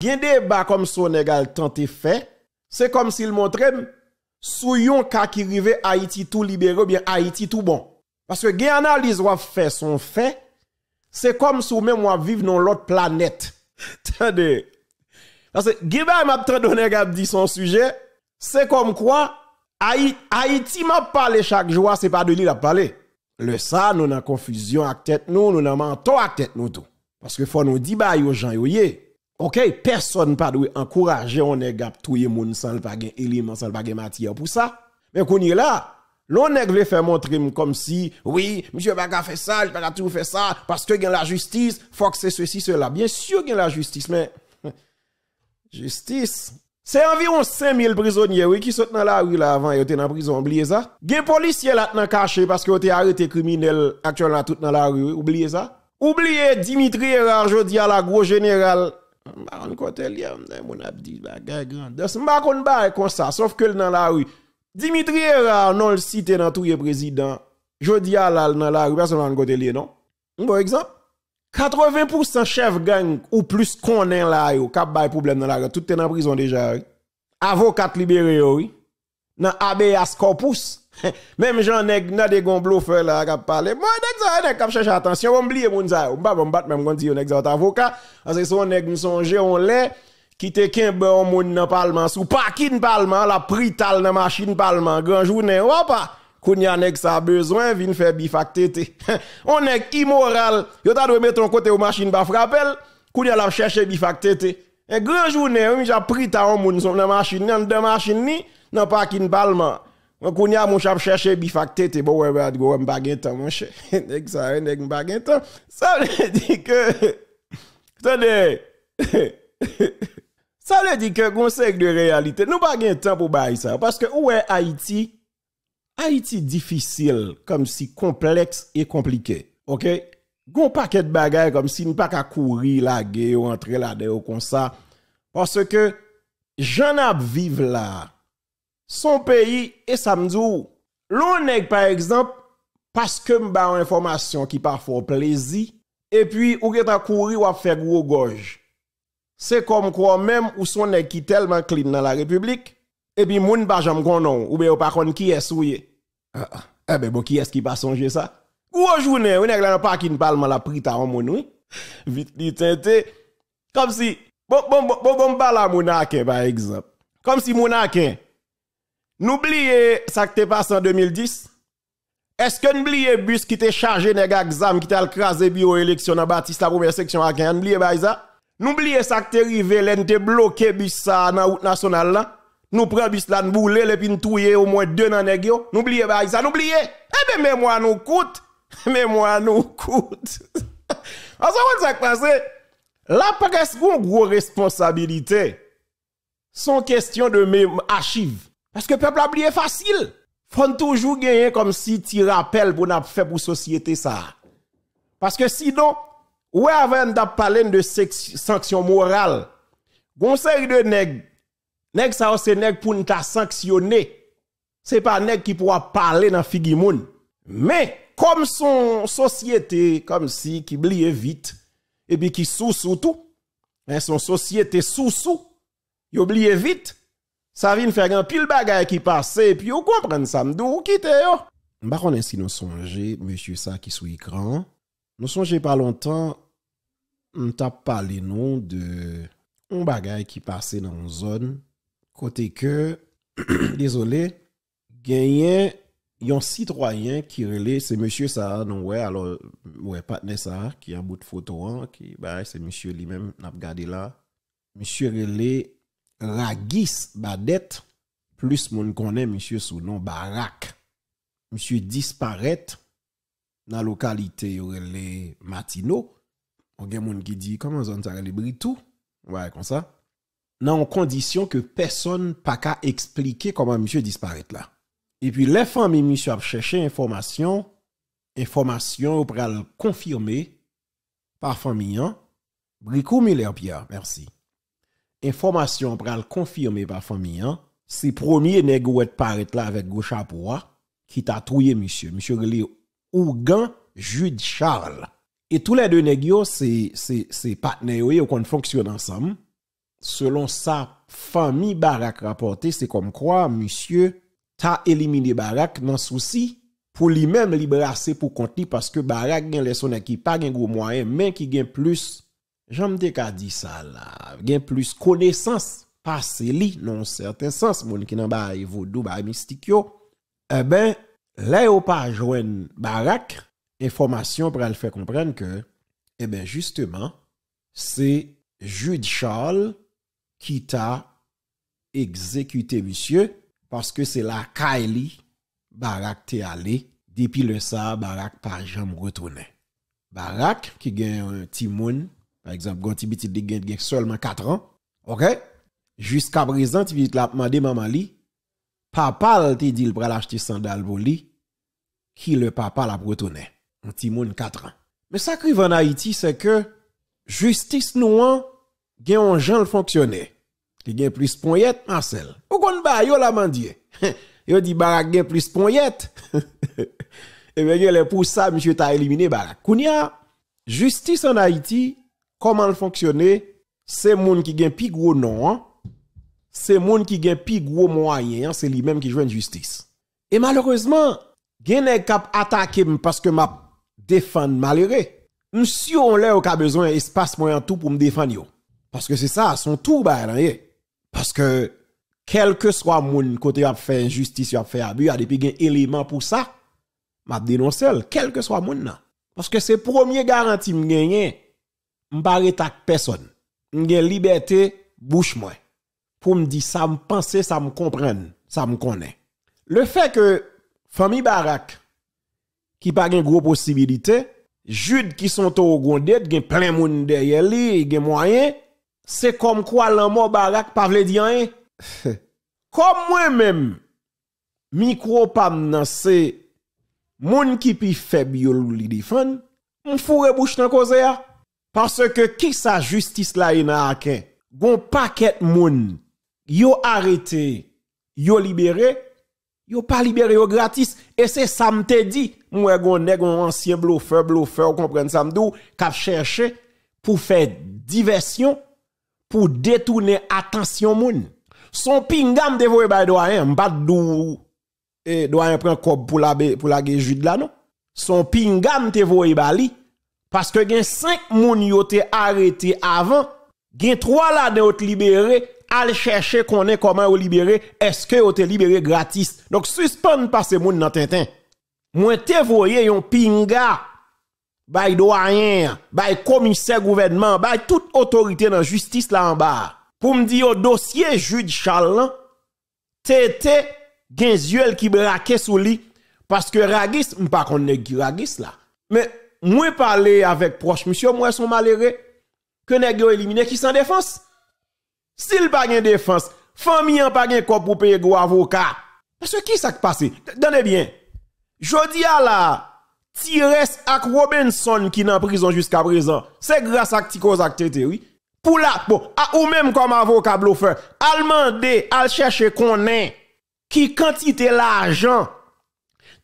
Bien débat comme son égal fait, c'est comme s'il montrait sou yon ka qui rive Haïti tout libéré bien Haïti tout bon. Parce que gen analyse ou fait son fait, c'est comme si même ou vivre dans l'autre planète. Tendez. Parce que gen ba m'a dit son sujet, c'est comme quoi Haïti m'a parlé chaque jour, c'est pas de lui la parler. Le ça nous nan confusion à tête nous, nous dans menton à tête nous tout. Parce que faut nous dire ba yo gens yo OK, personne pas doit encourager on est tout yé moun sans le pas élément sans le matière pour ça. Mais qu'on y là, l'on nèg veut faire montrer comme si oui, monsieur pas fait ça, il pas tout fait ça parce que a la justice, faut que c'est ceci cela. Bien sûr a la justice, mais justice c'est environ 5000 prisonniers oui, qui sont dans la rue là avant, ils étaient dans prison, oubliez ça. Des policiers là dans caché parce qu'ils ont arrêté arrêtés criminels actuellement tout dans la rue, oubliez ça. Oubliez Dimitri Erard, à la gros général Mba kon kote liye, mnen moun apdi, mba gay grand, dos mba kon bay kon sa, saf ke l nan la ou. Dimitriye nan l site nan touye prezident, jodi al nan la ou, mwen se lan kote liye non. Mbo ekzamp, 80% chev gang ou plus kon nan la ou, kap bay poublem nan la ou, tout te nan prizon deja ou. Avokat libere ou, nan abey askopous. Même j'en nèg n'a des gon fè là qui parler. Moi nèg ça nèg qui cherche attention, on oublie moun ça. On pas battre même quand dit nèg ça avocat parce que son nèg nous songe on l'est qui te kembe on moun nan parlement sous parking parlement la prital nan machine parlement grand journée Koun ah. ya nèg ça besoin vin faire bifacté on nèg immoral, yo ta doit mettre ton côté aux machine pas frappel. ya la chercher bifacté tété. Un grand journée, on j'ai pris ta on moun son nan machine Dans de machine ni nan parking parlement. Mwen koun ya moun chap chèche bifaktè te bo wè bè adi gò m bagen tan mwen chèche. Nèk sa, nèk m bagen tan. Sa lè di kè... Tèdè... Sa lè di kè goun sèk de realitè. Nou bagen tan pou bayi sa. Paske ouè Haiti, Haiti difisil, kom si kompleks e komplike. Ok? Goun pakèt bagay kom si nou pak akouri la ge ou antre la de ou konsa. Paske, jen ap vive la... Son peyi, e sa mdou, loun neg par ekzamp, paske mba ou informasyon ki pa fwo plezi, e pi ou getan kouri wap fek wou goj. Se kom kwa mèm ou son neg ki telman klid nan la republik, e pi moun bajan mkon nou, ou be ou pa kon ki es ou ye. Ha, ah, ha, e eh be bo ki es ki pa sonje sa. Ou wajounen, ou neg lè nan pa ki n'palman la prita an moun ou. Vit li tente. Kom si, bon bon bon bon bon bala moun aken par ekzamp. Kom si moun aken, N'oubliez ça qui t'est passé en 2010. Est-ce que n'oubliez bus qui t'est chargé dans l'examen qui t'a écrasé bio élection dans Baptiste la première section à n'oubliez pas ça. N'oubliez ça qui t'est arrivé, l'en t'est bloqué bus ça dans route nationale Nous prenons bus là, nous boulons et puis nous touillons au moins deux dans N'oubliez pas ça, n'oubliez. Eh ben mémoire nous coûte. Mémoire nous coûte. En ce ça qui passe, la presse a une grosse responsabilité. Son question de même archives. Parce que le peuple a oublié facile. faut toujours gagner comme si tu rappelles pour n'a fait pour société ça. Parce que sinon, ouais avant d'a parler de sanctions morales Conseil de nèg nèg ça c'est nèg pour t'a sanctionner. C'est pas nèg qui pourra parler dans la Mais comme son société comme si qui blie vite et puis qui sous sous tout, son société sous sous, il oublie vite. Ça vient faire un pile bagay qui passe, et puis on comprend ça, m'dou, quitte yo. Bah, on si nous songez, monsieur ça qui sous écran, nous songez pas longtemps, on pas parlé noms de un bagay qui passait dans une zone, côté que, désolé, gagné un citoyen qui relève, c'est monsieur ça, non, ouais, alors, ouais, partenaire ça, qui a un bout de photo, hein, qui, bah, c'est monsieur lui-même, n'a pas gardé là, monsieur relait, Ragis Badette, plus mon connaît monsieur sous nom Barak. Monsieur disparaît dans la localité les Matino. On a qui dit comment on les Britou. Ouais, comme ça. Dans condition que personne pas qu'à expliquer comment monsieur disparaît là. Et puis les familles monsieur a cherché information, information pour confirmer par famille. Hein? Miller Pierre, merci. Enformasyon pral konfirme pa fami an, se promye negyo et paret la vek gochapwa ki tatouye monsye. Monsye gile ou gan Jude Charles. E toule de negyo se patne yo yo kon fonksyon ansam. Selon sa fami barak rapote, se kom kwa monsye ta elimine barak nan souci pou li men li brase pou konti paske barak gen lesone ki pa gen gwo mwayen men ki gen plus. jom dek a di sa la, gen plus konesans, pa se li, non certain sans, moun ki nan ba evo dou, ba mistik yo, e ben, la yo pa jwen barak, informasyon prel fè kompren ke, e ben, justeman, se, Judi Charles, ki ta, ekzekute, misye, paske se la, ka e li, barak te ale, depi le sa, barak pa jom retounen. Barak, ki gen un ti moun, Par exemple, Gonti dit de seulement 4 ans. OK? Jusqu'à présent, tu vite la demandé maman li. Papa te dit il va acheter sandal pour lui. Qui le papa l'a retourné. Un petit monde 4 ans. Mais ça qui en Haïti, c'est que justice nous a gen un gens le fonctionner. Qui a plus poignette, Marcel. Ou kon ba yo la mandie. yo dit barak gen plus poignette. Et eh bien, pour ça, monsieur t'a éliminé barak. Kounia, justice en Haïti, comment le fonctionner c'est monde qui gagne plus gros nom hein. c'est monde qui gagne plus gros moyen hein. c'est lui-même qui joue une justice et malheureusement gagne cap attaquer parce que m'a défendre malheureux monsieur on l'a a besoin espace moyen tout pour me défendre parce que c'est ça son tout bah parce que quel que soit monde côté a fait injustice a fait abus a des éléments éléments pour ça m'a dénoncer quel que soit monde parce que c'est premier garantie me gagner m'pare tak personne. M'gen liberté, bouche moi. Pour me dire ça me penser, ça me comprendre, ça me connaît. Le fait que famille Barak, qui pas une gros possibilité, Jude qui sont au gondet, gen plein moun derrière lui, gen moyen, c'est comme quoi l'amour Barak pas vle dire comme moi-même, micro pam nan se moun ki pi faible yo li défendre, m'foure bouche nan ya. Parce que qui sa justice là yon a akin? Gon paquet moun, yo arrêté, yo libéré, yo pas libéré yo gratis. Et c'est ça m'te dit, mouè gon nèg un ancien bluffeur, bluffeur, comprenez ça m'dou, kap cherché pour faire diversion, pour détourner attention moun. Son pingam devoye by doyen, m'bat dou, et eh, doyen prend cob pour la, pour la jude là non? Son pingam te voye bali. Paske gen 5 moun yo te arete avan, gen 3 lade yo te libere, ale chèche konen koman yo libere, eske yo te libere gratis. Dok suspande pa se moun nan tenten. Mwen te voye yon pinga, bay doayen, bay komise gouvernement, bay tout otorite nan justice la anba. Pou mdi yo dosye jude chal lan, te te gen zyuel ki brake sou li, paske ragis, mpa konen ki ragis la, men, moins parler avec proche monsieur, moins son malheureux que nèg yo éliminé qui s'en défense. S'il pas de défense, famille en pas de corps pour payer gros avocat. Parce que qui ça qui passe Donnez bien. Jodi à la Tires ak Robinson qui en prison jusqu'à présent, c'est grâce à Tikozak Tete, oui. Pour la, bon, à ou même comme avocat blofer. al mandé al qu'on qui quantité l'argent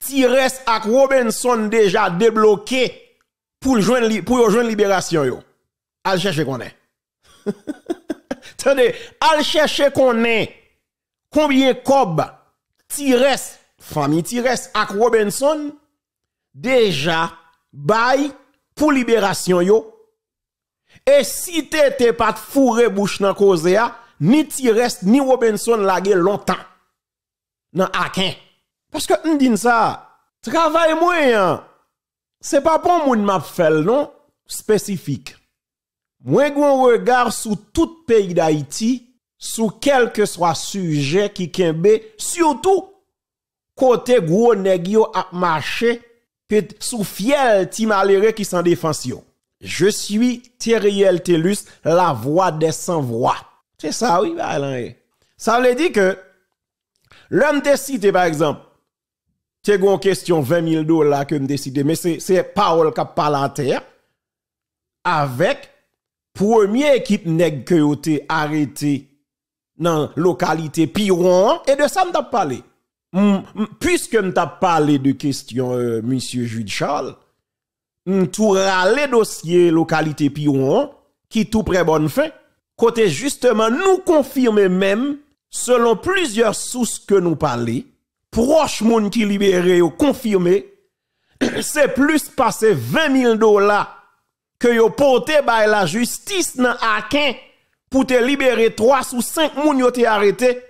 Tires et Robinson déjà débloqué pour joindre pour libération yo. Al chercher qu'on est. Attendez, al chercher qu'on est. Combien cob Tires famille Tires ak Robinson déjà bail pour libération yo. Et si t'étais pas fourré bouche dans cause ni Tires ni Robinson lagé longtemps. Dans Akin. Parce que nous dit ça, travail Ce c'est pas pour moun m'a fait non spécifique. Moi gon regard sur tout pays d'Haïti, sous quel que soit sujet qui kembe, surtout côté gros nèg yo marché sous fiel ti malheureux qui s'en défense Je suis Thériel Telus, la voix des sans voix. C'est ça oui, bah, hein. Ça veut dire que l'homme des cités, par exemple c'est une question 20 000 dollars que me décide, mais c'est parole qui parle en terre avec première équipe nèg que été arrêté dans localité Piron et de ça pas parlé. Puisque t'as parlé de question euh, monsieur Jude Charles, tout râler dossier localité Piron qui tout près bonne fin côté justement nous confirmer même selon plusieurs sources que nous parlons proche monde qui libéré ou confirmé, c'est plus passé 20 000 dollars que yo portez par la justice dans Akin pour te libérer 3 ou 5 moun yo te arrêté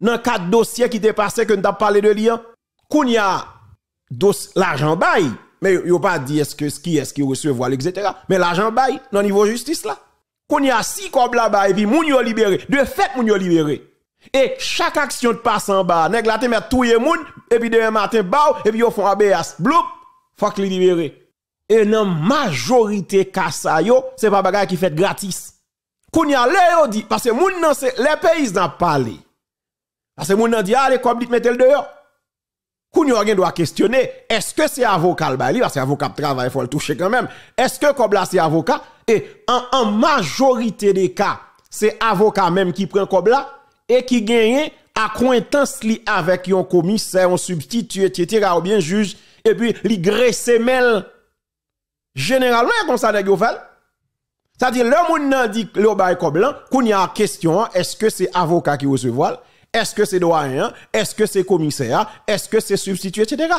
dans 4 dossiers qui te passé que vous avez parlé de lien. a l'argent bail, mais yo pas dit est-ce que qui est-ce qui recevra, etc. Mais l'argent bail, dans niveau justice là. Kounya, si a 6 bail, puis moun yo libéré, de fait moun yo libéré. Et chaque action de passe en bas, nèg la te met tout le monde et puis demain matin bao et puis ils font ABS bloup, faut que libérer. Et dans majorité cas... yo, c'est pas bagay qui fait gratis. Kounya le yo dit parce que les nan c'est les paysans Parce que moun nan ah, dit ah les dit, mettez dehors. Kounya on doit questionner est-ce que c'est avocat le parce que avocat travail faut le toucher quand même. Est-ce que cobla c'est avocat et en, en majorité des cas, c'est avocat même qui prend cobla et qui gagne à li avec un commissaire, un substitut, etc. ou bien juge, et puis li graisse mel. Généralement, comme ça, nèg fait. C'est-à-dire, le monde nan dit le bail Quand blanc, y a question, est-ce que c'est avocat qui voile, Est-ce que c'est doyen? Est-ce que c'est commissaire? Est-ce que c'est substitut, etc.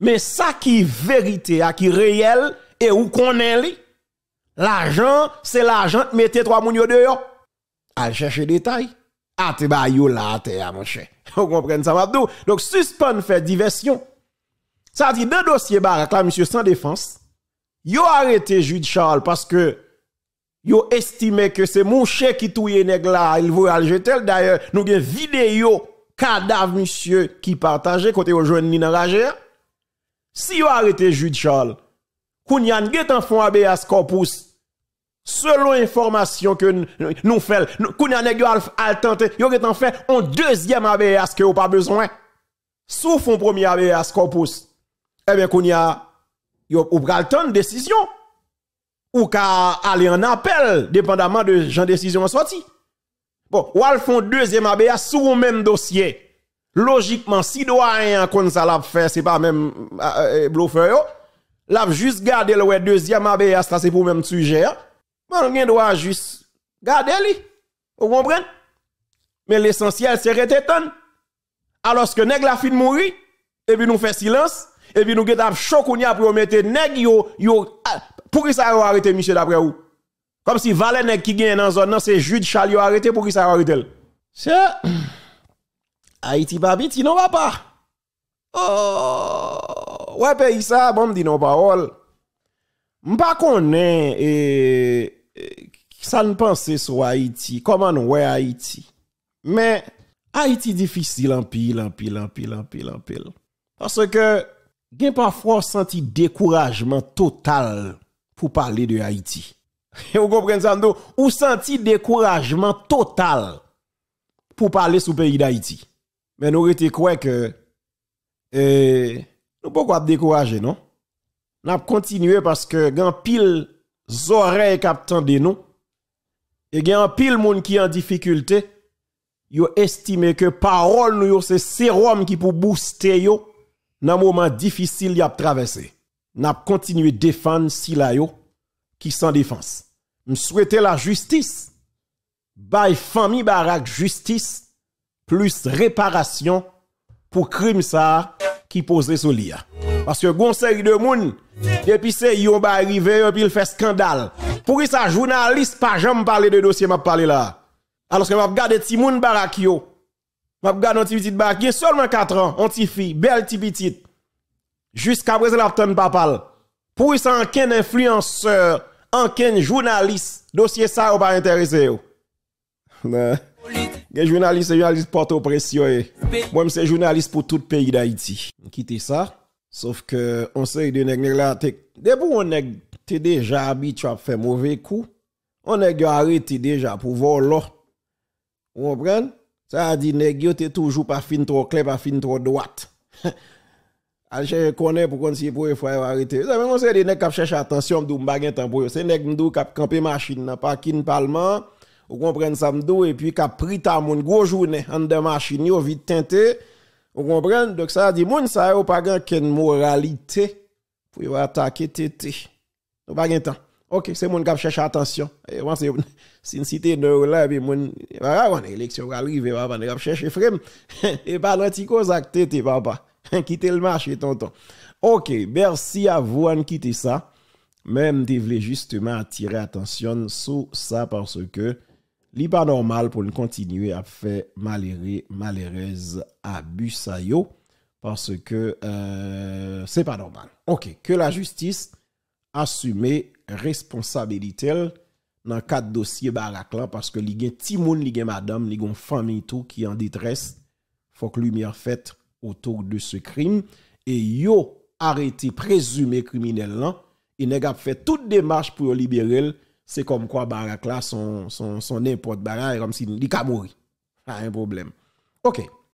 Mais ça qui vérité, qui réel, et où qu'on est, l'argent, c'est l'argent, mettez trois mounions dehors. À chercher des détails. Ah, te bah, yo là, te a ah, mon cher. Vous comprenez ça, Mabdou? Donc, suspend fait diversion. Ça dit, dire deux dossier barak là, monsieur, sans défense, yo arrêté Jude Charles parce que yo estimé que c'est mon cher qui touye nèg là, il voue le jeter. D'ailleurs, nous avons vidéo, cadavre, monsieur, qui partageait côté au jeune Nina Si yo arrêté Jude Charles, Kounyan get en fond à corpus, Selon information que nous faisons, nous avons il est en fait un deuxième ABS que vous pas besoin. Sauf un premier ABS corpus. Eh bien, qu'on y a, temps une décision. Ou qu'à aller en appel, dépendamment de la décision en sortie. Bon, ou al font deuxième ABS sur le même dossier. Logiquement, si doyen qu'on ça l'a fait, c'est pas même euh, euh, bluffeur, l'a juste gardé le deuxième ABS, c'est pour le même sujet. Hein? Bon, on doit juste gardez lui. Vous comprenez? Mais l'essentiel, c'est rester Alors que Nég la fin mourir, et puis nous fait silence, et puis nous avons choc pour mettre yo, yo, ah, pour qui ça a arrêté, monsieur, d'après vous? Comme si valet nègre qui gagne dans zone, c'est Jude Charles yo arrêté, pour qui ça a arrêté? C'est. Haïti pas il n'en va pas. Oh! Ouais, pays ça, bon, me dit non, pas qu'on est et ça ne pensait sur Haïti, comment nous ouais Haïti. Mais Haïti difficile en pile, en pile, en pile, en pile, en pile. Parce que, gen parfois senti découragement total pour parler de Haïti. vous comprenez ça, ou senti découragement total pour parler sur pays d'Haïti. Mais nous été quoi que, euh, nous pas décourager, non? Nous continuer parce que, gen pile, oreilles captant de nous, il y a un pile monde qui en difficulté. Yo estimé que parole nous c'est sérum qui pour booster yo dans moment difficile y a traversé. N'a continué défendre si qui s'en défense. Me souhaiter la justice. Bay famille barak justice plus réparation pour crime ça qui posait sur l'IA. Paske goun seri de moun, depi seri yon ba rive yon pi l fe skandal. Pou y sa jounalist pa jom pale de dosye map pale la. Aloske map gade ti moun barak yo. Map gade an ti bitit bak. Gen sol men 4 an, an ti fi, bel ti bitit. Jus ka breze la ton papal. Pou y sa anken influenceur, anken jounalist, dosye sa yon ba interese yo. Gen jounalist se jounalist porte opresyon e. Mwen se jounalist pou tout peyi da iti. Kite sa. Sauf que, on sait, de nèg là, dès pour on nèg, t'es déjà habitué à faire mauvais coup, on nèg arrêté déjà pour voir l'autre. Vous comprenez? Ça a dit, nèg yo, t'es toujours pas fin trop clair, pas fin trop droite. chercher connait pour qu'on s'y pour fois arrêter. Ça même on sait des nèg qui cherchent attention, m'dou de temps pour C'est nèg m'dou qui camper machine dans parking parlement. Vous comprenez ça m'dou et puis qui a pris ta mon gros journée en de machine yo vite teinté vous comprenez? Donc ça dit, moun ça pas grand moralité pour attaquer tété. pas grand temps. OK, c'est moun qui cherche attention. Et eh, moi c'est une cité de là et moun eh, va on élection va arriver va on va chercher frère et pas cause avec tété papa. Quittez le marché tonton. OK, merci à vous de quitter ça. Même vous voulais justement attirer attention sur ça parce que li pa normal pou nou kontinue ap fe malere, malerez, abusa yo, parce ke euh, se pa normal. Ok, ke la justis asume responsabilitel nan kat dosye barak lan, parce ke li gen timoun, li gen madame, li gen fami tou ki an ditres, fok lumi an fet otok de se krim, e yo arete prezume kriminel lan, e neg ap fe tout demache pou yo liberel, c'est comme quoi barak là son son son n'importe barak comme si il a pas un problème OK